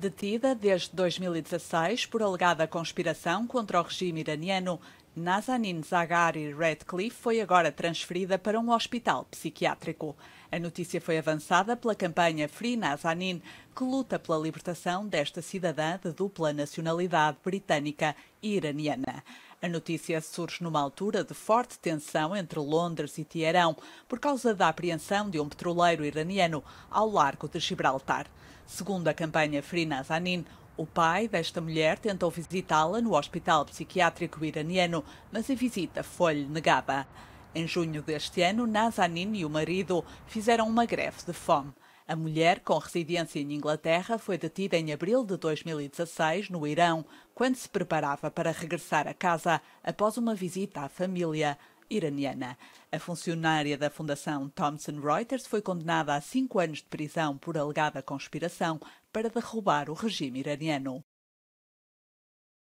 Detida desde 2016 por alegada conspiração contra o regime iraniano, Nazanin Zaghari Radcliffe foi agora transferida para um hospital psiquiátrico. A notícia foi avançada pela campanha Free Nazanin, que luta pela libertação desta cidadã de dupla nacionalidade britânica e iraniana. A notícia surge numa altura de forte tensão entre Londres e Teherão por causa da apreensão de um petroleiro iraniano ao largo de Gibraltar. Segundo a campanha Freenaz Nazanin, o pai desta mulher tentou visitá-la no hospital psiquiátrico iraniano, mas a visita foi-lhe negada. Em junho deste ano, Nazanin e o marido fizeram uma greve de fome. A mulher, com residência em Inglaterra, foi detida em abril de 2016 no Irão, quando se preparava para regressar a casa após uma visita à família iraniana. A funcionária da Fundação Thomson Reuters foi condenada a cinco anos de prisão por alegada conspiração para derrubar o regime iraniano.